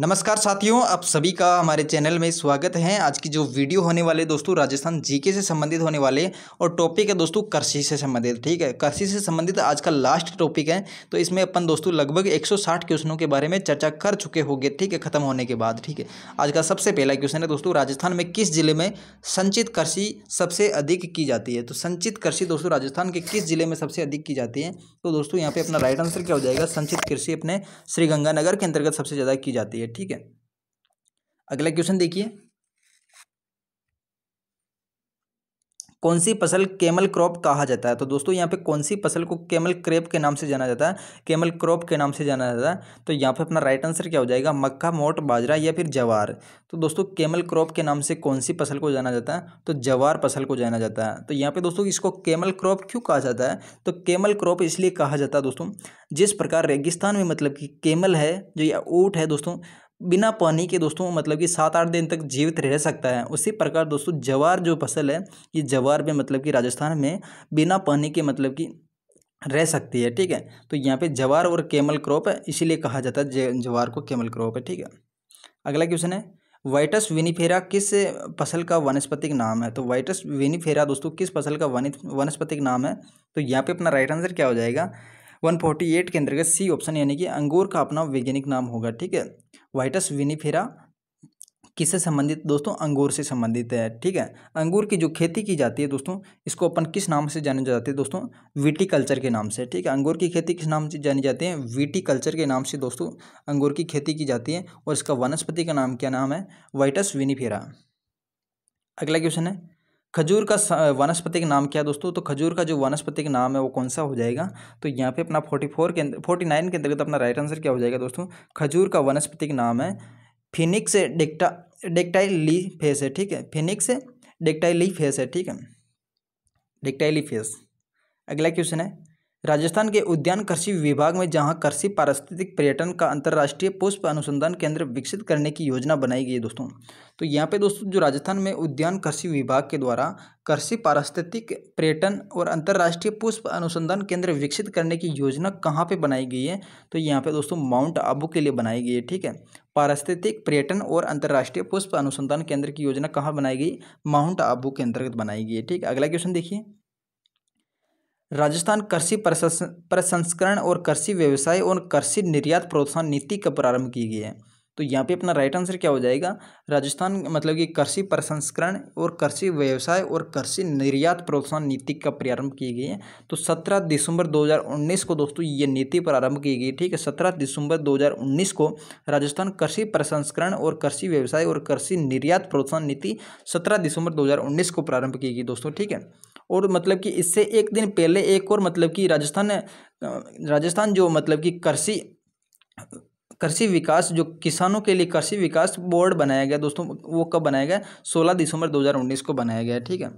नमस्कार साथियों आप सभी का हमारे चैनल में स्वागत है आज की जो वीडियो होने वाले दोस्तों राजस्थान जीके से संबंधित होने वाले और टॉपिक है दोस्तों कृषि से संबंधित ठीक है कृषि से संबंधित आज का लास्ट टॉपिक है तो इसमें अपन दोस्तों लगभग 160 क्वेश्चनों के बारे में चर्चा कर चुके होंगे ठीक है खत्म होने के बाद ठीक है आज का सबसे पहला क्वेश्चन है दोस्तों राजस्थान में किस जिले में संचित कृषि सबसे अधिक की जाती है तो संचित कृषि दोस्तों राजस्थान के किस जिले में सबसे अधिक की जाती है तो दोस्तों यहाँ पे अपना राइट आंसर क्या हो जाएगा संचित कृषि अपने श्रीगंगानगर के अंतर्गत सबसे ज़्यादा की जाती है है ठीक है अगला क्वेश्चन देखिए कौन सी फसल केमल क्रॉप कहा जाता है तो दोस्तों यहाँ पे कौन सी फसल को केमल क्रेप के नाम से जाना जाता है केमल क्रॉप के नाम से जाना जाता है तो यहाँ पे अपना राइट आंसर क्या हो जाएगा मक्का मोट बाजरा या फिर जवार तो दोस्तों केमल क्रॉप के नाम से कौन सी फसल को जाना जाता है तो जवार फसल को जाना जाता है तो यहाँ पे दोस्तों इसको केमल क्रॉप क्यों कहा जाता है तो केमल क्रॉप इसलिए कहा जाता है दोस्तों जिस प्रकार रेगिस्तान में मतलब कि केमल है जो या ऊट है दोस्तों बिना पानी के दोस्तों मतलब कि सात आठ दिन तक जीवित रह सकता है उसी प्रकार दोस्तों जवार जो फसल है ये जवार में मतलब कि राजस्थान में बिना पानी के मतलब कि रह सकती है ठीक है तो यहाँ पे जवार और केमल क्रॉप है इसीलिए कहा जाता है जवार को केमल क्रॉप है ठीक है अगला क्वेश्चन है वाइटस विनीफेरा किस फसल का वनस्पतिक नाम है तो वाइटस विनीफेरा दोस्तों किस फसल का वनस्पतिक नाम है तो यहाँ पे अपना राइट आंसर क्या हो जाएगा 148 के अंतर्गत सी ऑप्शन यानी कि अंगूर का अपना वैज्ञानिक नाम होगा ठीक है वाइटस विनीफेरा किससे संबंधित दोस्तों अंगूर से संबंधित है ठीक है अंगूर की जो खेती की जाती है दोस्तों इसको अपन किस नाम से जाने जाते हैं दोस्तों कल्चर के नाम से ठीक है अंगूर की खेती किस नाम से जानी जाती है कल्चर के नाम से दोस्तों अंगूर की खेती की जाती है और इसका वनस्पति का नाम क्या नाम है वाइटस विनीफेरा अगला क्वेश्चन है खजूर का वनस्पति का नाम क्या है दोस्तों तो खजूर का जो वनस्पति का नाम है वो कौन सा हो जाएगा तो यहाँ पे अपना फोर्टी फोर के फोर्टी नाइन के अंतर्गत अपना राइट आंसर क्या हो जाएगा दोस्तों खजूर का वनस्पति का नाम है फिनिक्स डेक्टा डेक्टाइली फेस है ठीक है फिनिक्स डेक्टाइली फेस है ठीक है डेक्टाइली फेस अगला क्वेश्चन है राजस्थान के उद्यान कृषि विभाग में जहां कृषि पारिस्थितिक पर्यटन का अंतर्राष्ट्रीय पुष्प अनुसंधान केंद्र विकसित करने की योजना बनाई गई है दोस्तों तो यहाँ पे दोस्तों जो राजस्थान में उद्यान कृषि विभाग के द्वारा कृषि पारिस्थितिक पर्यटन और अंतर्राष्ट्रीय पुष्प अनुसंधान केंद्र विकसित करने की योजना कहाँ पर बनाई गई है तो यहाँ पर दोस्तों माउंट आबू के लिए बनाई गई है ठीक है पारिस्थितिक पर्यटन और अंतर्राष्ट्रीय पुष्प अनुसंधान केंद्र की योजना कहाँ बनाई गई माउंट आबू के अंतर्गत बनाई गई है ठीक अगला क्वेश्चन देखिए राजस्थान कृषि प्रसंस्करण और कृषि व्यवसाय और कृषि निर्यात प्रोत्साहन नीति का प्रारंभ की गई है तो यहाँ पे अपना राइट आंसर क्या हो जाएगा राजस्थान मतलब कि कृषि प्रसंस्करण और कृषि व्यवसाय और कृषि निर्यात प्रोत्साहन नीति का प्रारंभ की गई है तो 17 दिसंबर 2019 को दोस्तों ये नीति प्रारंभ की गई ठीक है 17 दिसंबर 2019 को राजस्थान कृषि प्रसंस्करण और कृषि व्यवसाय और कृषि निर्यात प्रोत्साहन नीति सत्रह दिसंबर दो को प्रारंभ की गई दोस्तों ठीक है और मतलब कि इससे एक दिन पहले एक और मतलब कि राजस्थान राजस्थान जो मतलब कि कृषि कृषि विकास जो किसानों के लिए कृषि विकास बोर्ड बनाया गया दोस्तों वो कब बनाया गया सोलह दिसंबर दो को बनाया गया ठीक है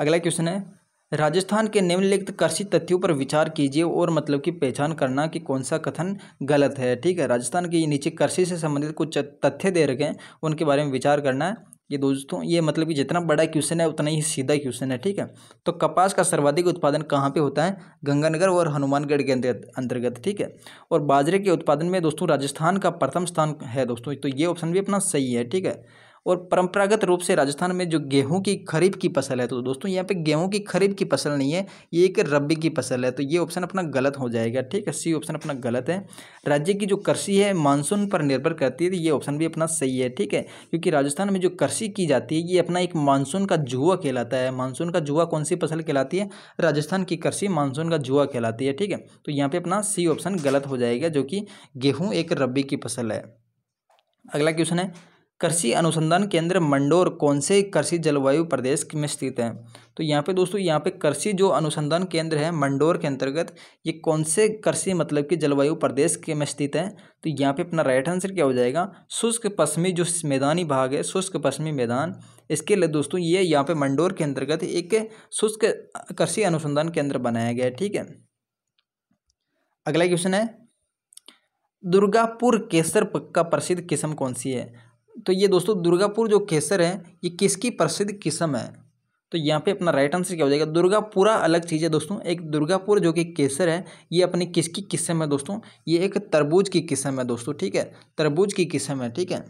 अगला क्वेश्चन है राजस्थान के निम्नलिखित कृषि तथ्यों पर विचार कीजिए और मतलब कि पहचान करना कि कौन सा कथन गलत है ठीक है राजस्थान के नीचे कृषि से संबंधित कुछ तथ्य दे रखे हैं उनके बारे में विचार करना है ये दोस्तों ये मतलब कि जितना बड़ा क्वेश्चन है उतना ही सीधा क्वेश्चन है ठीक है तो कपास का सर्वाधिक उत्पादन कहाँ पे होता है गंगानगर और हनुमानगढ़ के अंतर्गत ठीक है और बाजरे के उत्पादन में दोस्तों राजस्थान का प्रथम स्थान है दोस्तों तो ये ऑप्शन भी अपना सही है ठीक है और परंपरागत रूप से राजस्थान में जो गेहूं की खरीफ की फसल है तो दोस्तों यहाँ पे गेहूं की खरीफ की फसल नहीं है ये एक रबी की फसल है तो ये ऑप्शन अपना गलत हो जाएगा ठीक है सी ऑप्शन अपना गलत है राज्य की जो कृषि है मानसून पर निर्भर करती है तो ये ऑप्शन भी अपना सही है ठीक है क्योंकि राजस्थान में जो कृषि की जाती है ये अपना एक मानसून का जुआ कहलाता है मानसून का जुआ कौन सी फसल कहलाती है राजस्थान की कृषि मानसून का जुआ कहलाती है ठीक है तो यहाँ पर अपना सी ऑप्शन गलत हो जाएगा जो कि गेहूँ एक रबी की फसल है अगला क्वेश्चन है कृषि अनुसंधान केंद्र मंडोर कौन से कृषि जलवायु प्रदेश में स्थित है तो यहाँ पे दोस्तों यहाँ पे कृषि जो अनुसंधान केंद्र है मंडोर के अंतर्गत ये कौन से कृषि मतलब कि जलवायु प्रदेश के में स्थित है तो यहाँ पे अपना राइट आंसर क्या हो जाएगा शुष्क पश्चिमी जो मैदानी भाग है शुष्क पश्चिमी मैदान इसके लिए दोस्तों ये यहाँ पे मंडोर के अंतर्गत एक शुष्क कृषि अनुसंधान केंद्र बनाया गया है ठीक है अगला क्वेश्चन है दुर्गापुर केसर का प्रसिद्ध किस्म कौन सी है तो ये दोस्तों दुर्गापुर जो केसर है ये किसकी प्रसिद्ध किस्म है तो यहाँ पे अपना राइट आंसर क्या हो जाएगा दुर्गापुरा अलग चीज़ है दोस्तों एक दुर्गापुर जो कि केसर है ये अपनी किसकी किस्म है दोस्तों ये एक तरबूज की किस्म है दोस्तों ठीक है तरबूज की किस्म है ठीक है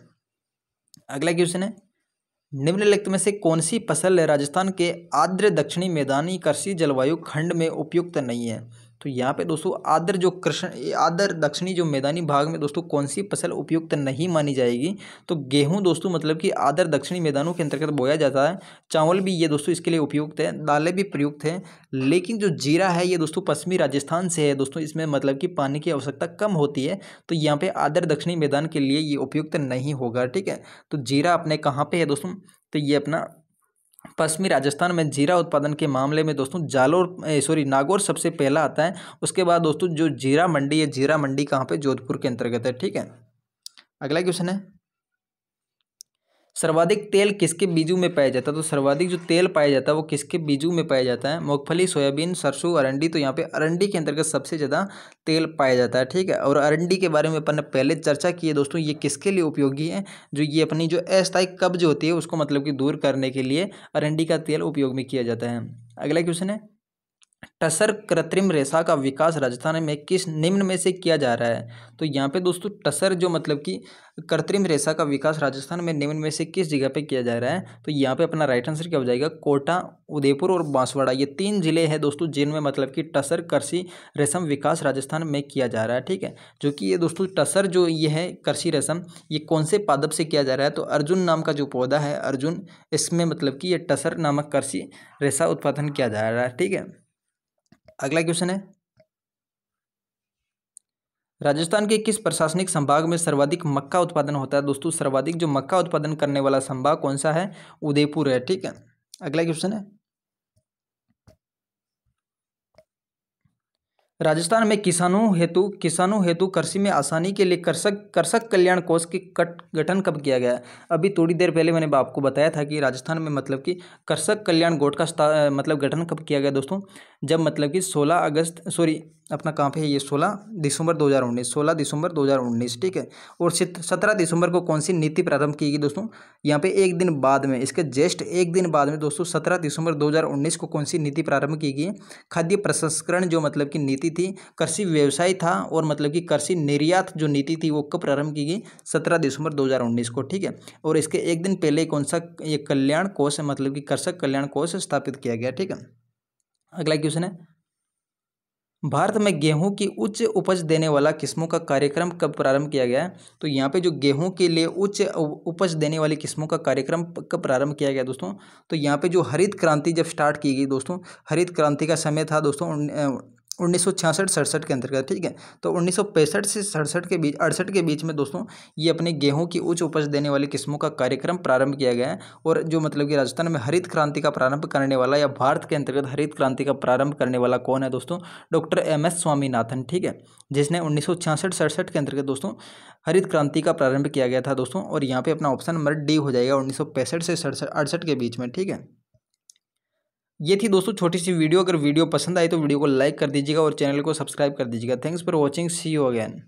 अगला क्वेश्चन है निम्नलिखित में से कौन सी फसल राजस्थान के आर्द्र दक्षिणी मैदानी कृषि जलवायु खंड में उपयुक्त नहीं है तो यहाँ पे दोस्तों आदर जो कृष्ण आदर दक्षिणी जो मैदानी भाग में दोस्तों कौन सी फसल उपयुक्त नहीं मानी जाएगी तो गेहूँ दोस्तों मतलब कि आदर दक्षिणी मैदानों के अंतर्गत बोया जाता है चावल भी ये दोस्तों इसके लिए उपयुक्त है दालें भी प्रयुक्त हैं लेकिन जो जीरा है ये दोस्तों पश्चिमी राजस्थान से है दोस्तों इसमें मतलब कि पानी की आवश्यकता कम होती है तो यहाँ पर आदर दक्षिणी मैदान के लिए ये उपयुक्त नहीं होगा ठीक है तो जीरा अपने कहाँ पर है दोस्तों तो ये अपना पश्चिमी राजस्थान में जीरा उत्पादन के मामले में दोस्तों जालोर सॉरी नागौर सबसे पहला आता है उसके बाद दोस्तों जो जीरा मंडी है जीरा मंडी कहाँ पे जोधपुर के अंतर्गत है ठीक है अगला क्वेश्चन है सर्वाधिक तेल किसके बीजू में पाया जाता है तो सर्वाधिक जो तेल पाया जाता है वो किसके बीजू में पाया जाता है मूंगफली सोयाबीन सरसों अरंडी तो यहाँ पे अरंडी के अंतर्गत सबसे ज़्यादा तेल पाया जाता है ठीक है और अरंडी के बारे में अपन ने पहले चर्चा की है दोस्तों ये किसके लिए उपयोगी है जो ये अपनी जो अस्थायी कब्ज होती है उसको मतलब कि दूर करने के लिए अरंडी का तेल उपयोग में किया जाता है अगला क्वेश्चन है टसर कृत्रिम रेशा का विकास राजस्थान में किस निम्न में से किया जा रहा है तो यहाँ पे दोस्तों टसर जो मतलब कि कृत्रिम रेशा का विकास राजस्थान में निम्न में से किस जगह पे किया जा रहा है तो यहाँ पे अपना राइट आंसर क्या हो जाएगा कोटा उदयपुर और बांसवाड़ा ये तीन जिले हैं दोस्तों जिनमें मतलब कि टसर कृषि रेशम विकास राजस्थान में किया जा रहा है ठीक है जो कि ये दोस्तों टसर जो ये है कृषि रेशम ये कौन से पादप से किया जा रहा है तो अर्जुन नाम का जो पौधा है अर्जुन इसमें मतलब कि ये टसर नामक कृषि रेशा उत्पादन किया जा रहा है ठीक है अगला क्वेश्चन है राजस्थान के किस प्रशासनिक संभाग में सर्वाधिक मक्का उत्पादन होता है दोस्तों सर्वाधिक जो मक्का उत्पादन करने वाला संभाग कौन सा है उदयपुर है ठीक है अगला क्वेश्चन है राजस्थान में किसानों हेतु किसानों हेतु कृषि में आसानी के लिए कृषक कृषक कल्याण कोष की कट गठन कब किया गया अभी थोड़ी देर पहले मैंने आपको बताया था कि राजस्थान में मतलब कि कृषक कल्याण गोट का मतलब गठन कब किया गया दोस्तों जब मतलब कि सोलह अगस्त सॉरी अपना कहाँ पे है ये सोलह दिसंबर 2019 सोलह दिसंबर 2019 ठीक है और सत्रह दिसंबर को कौन सी नीति प्रारंभ की गई दोस्तों यहाँ पे एक दिन बाद में इसके जस्ट एक दिन बाद में दोस्तों सत्रह दिसंबर 2019 को कौन सी नीति प्रारंभ की गई खाद्य प्रसंस्करण जो मतलब की नीति थी कृषि व्यवसाय था और मतलब की कृषि निर्यात जो नीति थी वो कब प्रारंभ की गई सत्रह दिसंबर दो को ठीक है और इसके एक दिन पहले कौन सा ये कल्याण कोष मतलब कि कृषक कल्याण कोष स्थापित किया गया ठीक है अगला क्वेश्चन है भारत में गेहूं की उच्च उपज देने वाला किस्मों का कार्यक्रम कब प्रारंभ किया गया तो यहाँ पे जो गेहूं के लिए उच्च उपज देने वाली किस्मों का कार्यक्रम कब प्रारंभ किया गया दोस्तों तो यहाँ पे जो हरित क्रांति जब स्टार्ट की गई दोस्तों हरित क्रांति का समय था दोस्तों उन्नीस सौ छियासठ सड़सठ के अंतर्गत ठीक है तो उन्नीस सौ पैंसठ से सड़सठ के बीच अड़सठ के बीच में दोस्तों ये अपने गेहूं की उच्च उपज देने वाली किस्मों का कार्यक्रम प्रारंभ किया गया है और जो मतलब कि राजस्थान में हरित क्रांति का प्रारंभ करने वाला या भारत के अंतर्गत हरित क्रांति का प्रारंभ करने वाला कौन है दोस्तों डॉक्टर एम एस स्वामीनाथन ठीक है जिसने उन्नीस सौ छियासठ सड़सठ के अंतर्गत दोस्तों हरित क्रांति का प्रारंभ किया गया था दोस्तों और यहाँ पर अपना ऑप्शन नंबर डी हो जाएगा उन्नीस सौ पैंसठ से सड़सठ अड़सठ के बीच में ठीक है ये थी दोस्तों छोटी सी वीडियो अगर वीडियो पसंद आई तो वीडियो को लाइक कर दीजिएगा और चैनल को सब्सक्राइब कर दीजिएगा thanks for watching see you again